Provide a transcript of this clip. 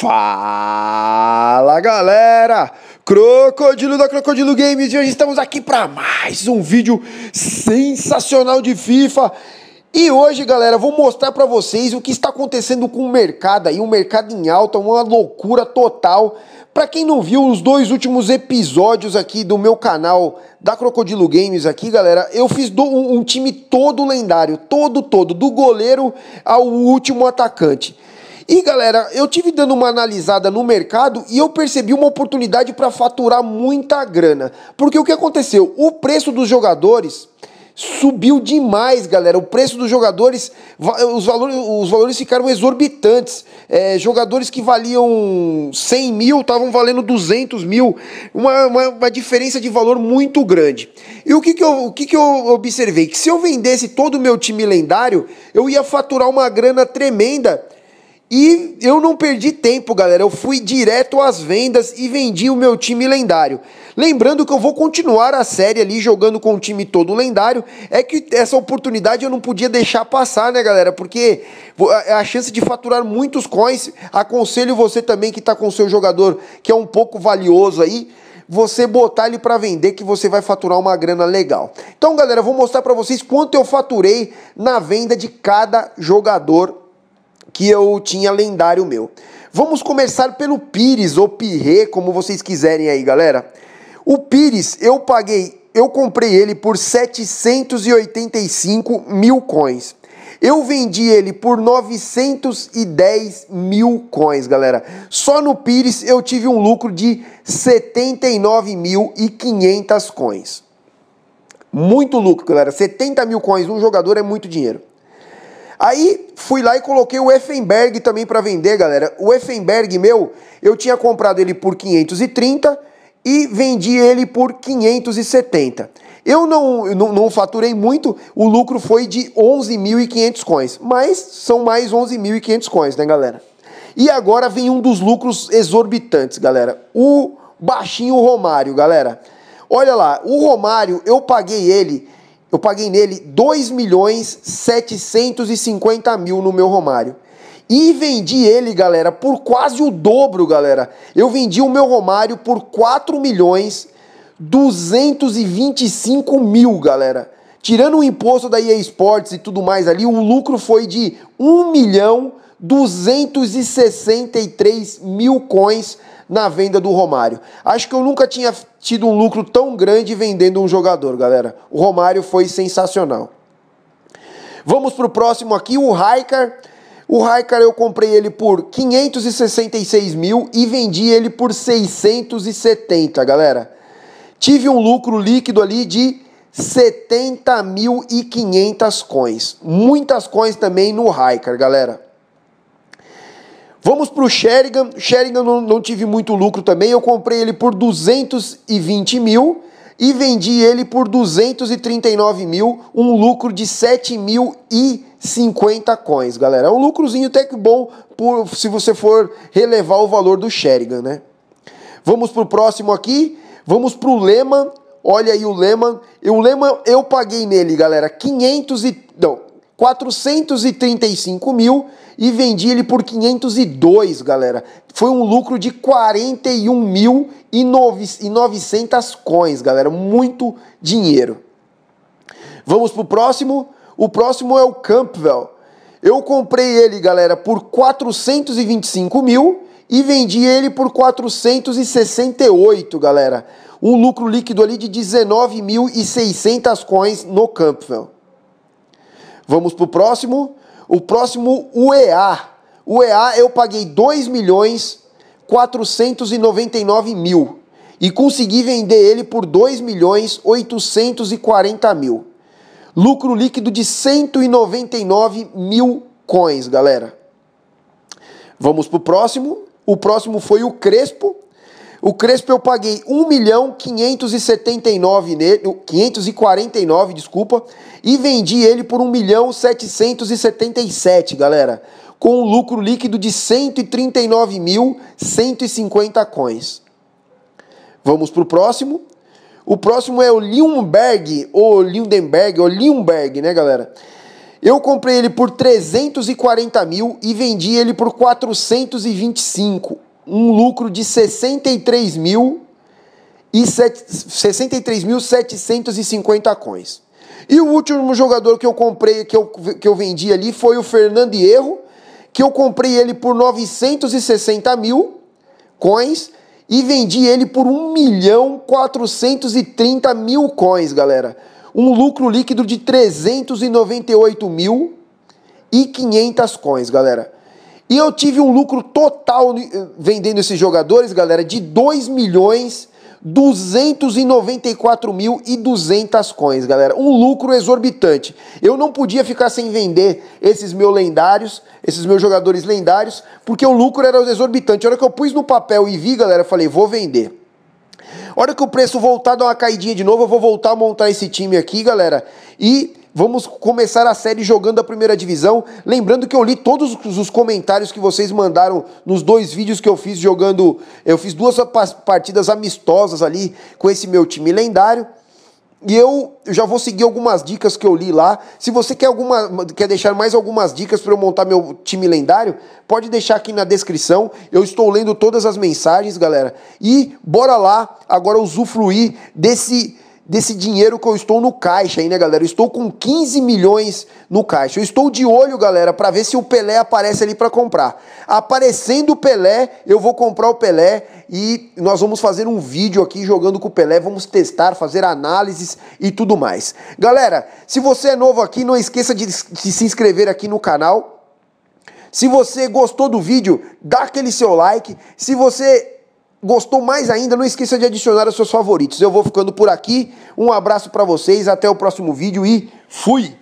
Fala galera! Crocodilo da Crocodilo Games e hoje estamos aqui para mais um vídeo sensacional de FIFA. E hoje, galera, vou mostrar para vocês o que está acontecendo com o mercado aí, um mercado em alta, uma loucura total. Para quem não viu os dois últimos episódios aqui do meu canal da Crocodilo Games aqui, galera, eu fiz do, um, um time todo lendário, todo todo, do goleiro ao último atacante. E galera, eu tive dando uma analisada no mercado e eu percebi uma oportunidade para faturar muita grana. Porque o que aconteceu? O preço dos jogadores subiu demais, galera. O preço dos jogadores, os valores, os valores ficaram exorbitantes. É, jogadores que valiam 100 mil estavam valendo 200 mil, uma, uma, uma, diferença de valor muito grande. E o que, que, eu, o que, que eu observei? Que se eu vendesse todo o meu time lendário, eu ia faturar uma grana tremenda e eu não perdi tempo, galera. Eu fui direto às vendas e vendi o meu time lendário. Lembrando que eu vou continuar a série ali jogando com o time todo lendário. É que essa oportunidade eu não podia deixar passar, né, galera? Porque a chance de faturar muitos coins. Aconselho você também que está com seu jogador que é um pouco valioso aí você botar ele para vender que você vai faturar uma grana legal. Então, galera, eu vou mostrar para vocês quanto eu faturei na venda de cada jogador que eu tinha lendário meu. Vamos começar pelo Pires ou Pirre, como vocês quiserem aí, galera. O Pires, eu paguei, eu comprei ele por 785 mil coins. Eu vendi ele por 910 mil coins, galera. Só no Pires eu tive um lucro de 79.500 coins. Muito lucro, galera. 70 mil coins um jogador é muito dinheiro. Aí fui lá e coloquei o Effenberg também para vender, galera. O Effenberg meu, eu tinha comprado ele por 530 e vendi ele por 570. Eu não, não, não faturei muito, o lucro foi de 11.500 coins, mas são mais 11.500 coins, né, galera? E agora vem um dos lucros exorbitantes, galera. O baixinho Romário, galera. Olha lá, o Romário, eu paguei ele eu paguei nele 2 milhões 750 mil no meu Romário. E vendi ele, galera, por quase o dobro, galera. Eu vendi o meu Romário por 4 milhões 225 mil, galera. Tirando o imposto da EA Sports e tudo mais ali, o lucro foi de 1 milhão 263 mil coins na venda do Romário. Acho que eu nunca tinha tido um lucro tão grande vendendo um jogador, galera. O Romário foi sensacional. Vamos para o próximo aqui, o Raikar. O Raikar eu comprei ele por 566 mil e vendi ele por 670, galera. Tive um lucro líquido ali de 70.500 coins. Muitas coins também no Raikar, galera. Vamos para o Sheringham. Sheringham não, não tive muito lucro também. Eu comprei ele por 220 mil e vendi ele por 239 mil, um lucro de 7.050 coins, galera. É um lucrozinho até que bom por, se você for relevar o valor do Sherigan, né? Vamos para o próximo aqui, vamos para o Lema. Olha aí o Lema. O Lema eu paguei nele, galera, 500 e não, 435 mil e vendi ele por 502, galera. Foi um lucro de 41 mil e 900 coins, galera. Muito dinheiro. Vamos pro próximo. O próximo é o Campbell. Eu comprei ele, galera, por 425 mil e vendi ele por 468, galera. Um lucro líquido ali de 19.600 coins no Campbell. Vamos para o próximo. O próximo, o EA. O EA eu paguei 2 milhões 499 mil e consegui vender ele por 2 milhões 840 mil. Lucro líquido de 199 mil coins, galera. Vamos para o próximo. O próximo foi o Crespo. O Crespo eu paguei 1 milhão 579 nele, 549, desculpa, e vendi ele por 1 milhão 777, galera, com um lucro líquido de 139.150 coins. Vamos pro próximo. O próximo é o Lindbergh, ou Lindenberg, ou Lindbergh, né, galera? Eu comprei ele por 340 mil e vendi ele por 425 um lucro de 63 mil e 63.750 coins. E o último jogador que eu comprei, que eu, que eu vendi ali, foi o Fernando Erro, que eu comprei ele por 960 mil coins e vendi ele por 1 milhão 430 mil coins, galera. Um lucro líquido de 398 mil e 500 coins, galera. E eu tive um lucro total eh, vendendo esses jogadores, galera, de 2 milhões 294 mil e 200 coins, galera. Um lucro exorbitante. Eu não podia ficar sem vender esses meus lendários, esses meus jogadores lendários, porque o lucro era exorbitante. A hora que eu pus no papel e vi, galera, eu falei, vou vender. A hora que o preço voltar, dar uma caidinha de novo, eu vou voltar a montar esse time aqui, galera. E Vamos começar a série jogando a primeira divisão. Lembrando que eu li todos os comentários que vocês mandaram nos dois vídeos que eu fiz jogando. Eu fiz duas partidas amistosas ali com esse meu time lendário. E eu já vou seguir algumas dicas que eu li lá. Se você quer, alguma, quer deixar mais algumas dicas para eu montar meu time lendário, pode deixar aqui na descrição. Eu estou lendo todas as mensagens, galera. E bora lá agora usufruir desse desse dinheiro que eu estou no caixa aí, né, galera? Eu estou com 15 milhões no caixa. Eu estou de olho, galera, para ver se o Pelé aparece ali para comprar. Aparecendo o Pelé, eu vou comprar o Pelé e nós vamos fazer um vídeo aqui jogando com o Pelé, vamos testar, fazer análises e tudo mais. Galera, se você é novo aqui, não esqueça de, de se inscrever aqui no canal. Se você gostou do vídeo, dá aquele seu like. Se você gostou mais ainda, não esqueça de adicionar os seus favoritos. Eu vou ficando por aqui. Um abraço para vocês, até o próximo vídeo e fui.